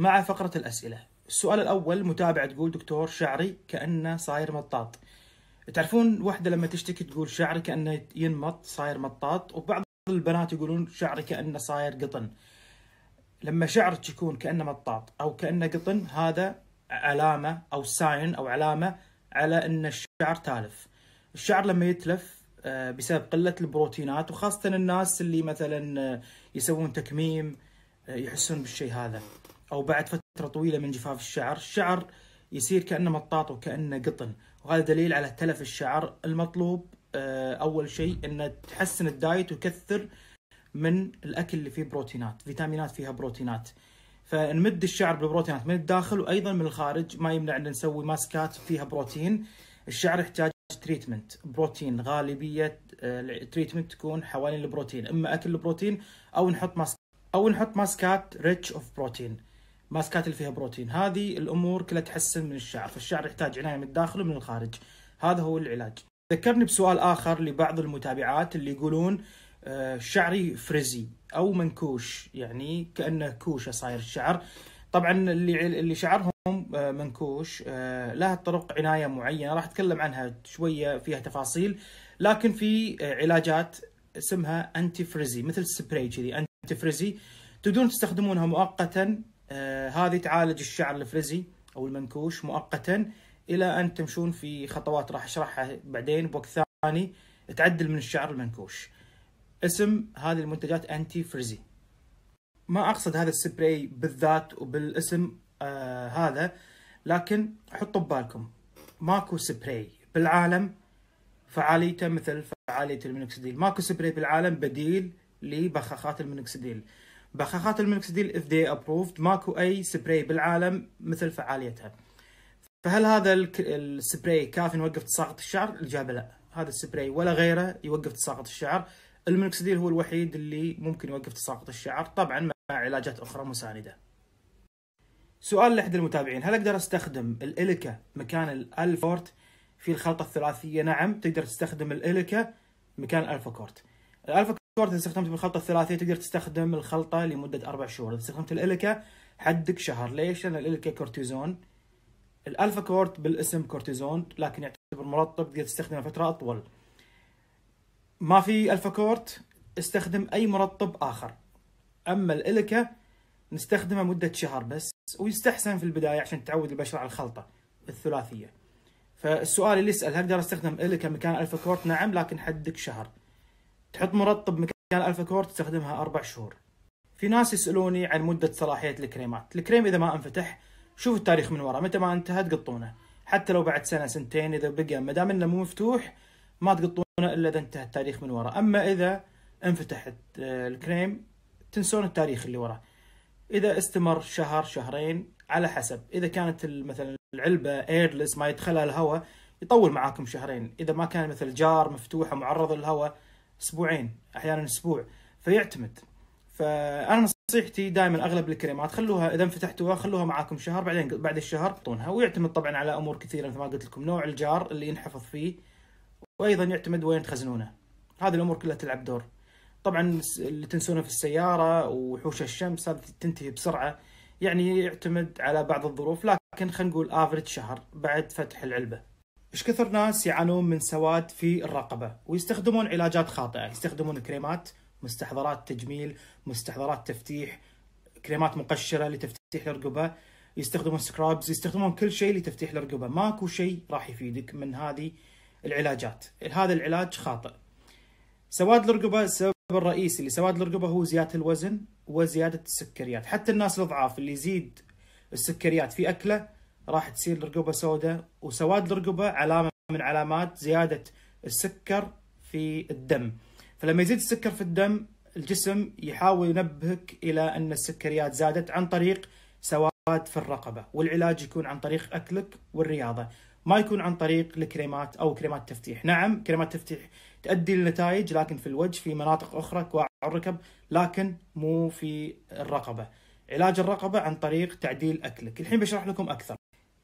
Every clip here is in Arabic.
مع فقرة الأسئلة السؤال الأول متابعة تقول دكتور شعري كأنه صاير مطاط تعرفون واحدة لما تشتكي تقول شعري كأنه ينمط صاير مطاط وبعض البنات يقولون شعري كأنه صاير قطن لما شعرك يكون كأنه مطاط أو كأنه قطن هذا علامة أو ساين أو علامة على أن الشعر تالف الشعر لما يتلف آه، بسبب قلة البروتينات وخاصة الناس اللي مثلا آه، يسوون تكميم آه، يحسون بالشيء هذا او بعد فتره طويله من جفاف الشعر، الشعر يصير كانه مطاط وكانه قطن، وهذا دليل على تلف الشعر المطلوب آه، اول شيء ان تحسن الدايت وكثر من الاكل اللي فيه بروتينات، فيتامينات فيها بروتينات. فنمد الشعر بالبروتينات من الداخل وايضا من الخارج، ما يمنع ان نسوي ماسكات فيها بروتين. الشعر يحتاج تريتمنت بروتين غالبيه التريتمنت آه، تكون حوالين البروتين اما اكل البروتين او نحط ماسك او نحط ماسكات ريتش اوف بروتين ماسكات اللي فيها بروتين هذه الامور كلها تحسن من الشعر فالشعر يحتاج عنايه من الداخل ومن الخارج هذا هو العلاج ذكرني بسؤال اخر لبعض المتابعات اللي يقولون آه، شعري فريزي او منكوش يعني كانه كوشه صاير الشعر طبعا اللي اللي شعرهم آه، منكوش آه، لها طرق عنايه معينه راح اتكلم عنها شويه فيها تفاصيل لكن في علاجات اسمها انتي فريزي مثل سبراي كذي انتي فريزي تقدرون تستخدمونها مؤقتا آه، هذه تعالج الشعر الفريزي او المنكوش مؤقتا الى ان تمشون في خطوات راح اشرحها بعدين بوقت ثاني تعدل من الشعر المنكوش اسم هذه المنتجات انتي فريزي ما اقصد هذا السبراي بالذات وبالاسم آه هذا لكن حطوا ببالكم ماكو سبراي بالعالم فعاليته مثل فعاليه المينوكسيديل ماكو سبراي بالعالم بديل لبخاخات المينوكسيديل بخاخات الملكس دي الاف دي ابروفد ماكو اي سبراي بالعالم مثل فعاليتها فهل هذا السبراي كافي يوقف تساقط الشعر؟ الاجابه لا هذا السبراي ولا غيره يوقف تساقط الشعر الملكسديل هو الوحيد اللي ممكن يوقف تساقط الشعر طبعا مع علاجات اخرى مسانده سؤال لاحد المتابعين هل اقدر استخدم الاليكا مكان الالفورت في الخلطه الثلاثيه نعم تقدر تستخدم الاليكا مكان الالفا كورت الالفا سبورت اذا استخدمت بالخلطه الثلاثيه تقدر تستخدم الخلطه لمده اربع شهور، اذا استخدمت الالكا حدك شهر، ليش؟ لان الالكا كورتيزون الالفا كورت بالاسم كورتيزون لكن يعتبر مرطب تقدر تستخدمه فتره اطول. ما في الفا كورت استخدم اي مرطب اخر. اما الالكا نستخدمه مده شهر بس ويستحسن في البدايه عشان تعود البشره على الخلطه الثلاثيه. فالسؤال اللي يسال هل اقدر استخدم الكا مكان الفا كورت؟ نعم لكن حدك شهر. تحط مرطب مكان الفا كور تستخدمها اربع شهور في ناس يسالوني عن مده صلاحيه الكريمات الكريم اذا ما انفتح شوف التاريخ من ورا متى ما انتهى تقطونه حتى لو بعد سنه سنتين اذا بقى ما دام انه مو مفتوح ما تقطونه الا اذا انتهى التاريخ من ورا اما اذا انفتحت آه، الكريم تنسون التاريخ اللي وراه اذا استمر شهر شهرين على حسب اذا كانت مثلا العلبه ايرلس ما يدخلها الهواء يطول معاكم شهرين اذا ما كان مثل جار مفتوحه معرض للهواء اسبوعين احيانا اسبوع فيعتمد فانا نصيحتي دائما اغلب الكريمات خلوها اذا انفتحتوها خلوها معاكم شهر بعدين بعد الشهر بطونها ويعتمد طبعا على امور كثيره مثل ما قلت لكم نوع الجار اللي ينحفظ فيه وايضا يعتمد وين تخزنونه هذه الامور كلها تلعب دور طبعا اللي تنسونه في السياره وحوش الشمس هذه تنتهي بسرعه يعني يعتمد على بعض الظروف لكن خلينا نقول افريج شهر بعد فتح العلبه ايش كثر ناس يعانون من سواد في الرقبه ويستخدمون علاجات خاطئه يستخدمون كريمات مستحضرات تجميل مستحضرات تفتيح كريمات مقشره لتفتيح الرقبه يستخدمون سكرابز يستخدمون كل شيء لتفتيح الرقبه ماكو شيء راح يفيدك من هذه العلاجات هذا العلاج خاطئ سواد الرقبه السبب الرئيسي لسواد الرقبه هو زياده الوزن وزياده السكريات حتى الناس الضعاف اللي يزيد السكريات في اكله راح تصير الرقبه سوداء وسواد الرقبه علامه من علامات زياده السكر في الدم فلما يزيد السكر في الدم الجسم يحاول ينبهك الى ان السكريات زادت عن طريق سواد في الرقبه والعلاج يكون عن طريق اكلك والرياضه ما يكون عن طريق الكريمات او كريمات تفتيح نعم كريمات تفتيح تؤدي لنتائج لكن في الوجه في مناطق اخرى كواع الركب لكن مو في الرقبه علاج الرقبه عن طريق تعديل اكلك الحين بشرح لكم اكثر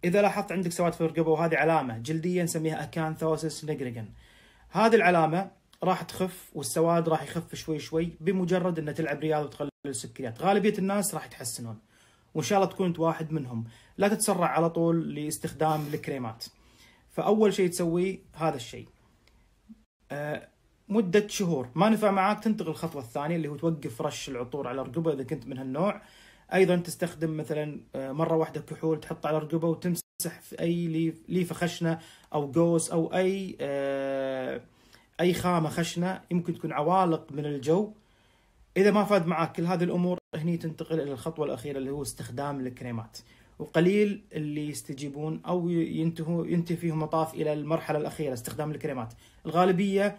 اذا لاحظت عندك سواد في الرقبه وهذه علامه جلديه نسميها اكانثوسس نيجريجن هذه العلامه راح تخف والسواد راح يخف شوي شوي بمجرد ان تلعب رياضه وتقلل السكريات غالبيه الناس راح يتحسنون وان شاء الله تكون انت واحد منهم لا تتسرع على طول لاستخدام الكريمات فاول شيء تسويه هذا الشيء أه مدة شهور ما نفع معاك تنتقل الخطوة الثانية اللي هو توقف رش العطور على الرقبة إذا كنت من هالنوع ايضا تستخدم مثلا آه، مره واحده كحول تحط على رقبه وتمسح في اي ليفه خشنه او قوس او اي آه، اي خامه خشنه يمكن تكون عوالق من الجو اذا ما فاد معك كل هذه الامور هني تنتقل الى الخطوه الاخيره اللي هو استخدام الكريمات وقليل اللي يستجيبون او ينتهوا ينتهي فيهم مطاف الى المرحله الاخيره استخدام الكريمات الغالبيه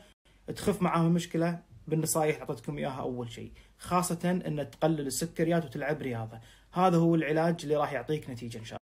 تخف معاهم المشكله بالنصائح اعطيتكم اياها اول شيء خاصه ان تقلل السكريات وتلعب رياضه هذا هو العلاج اللي راح يعطيك نتيجه ان شاء الله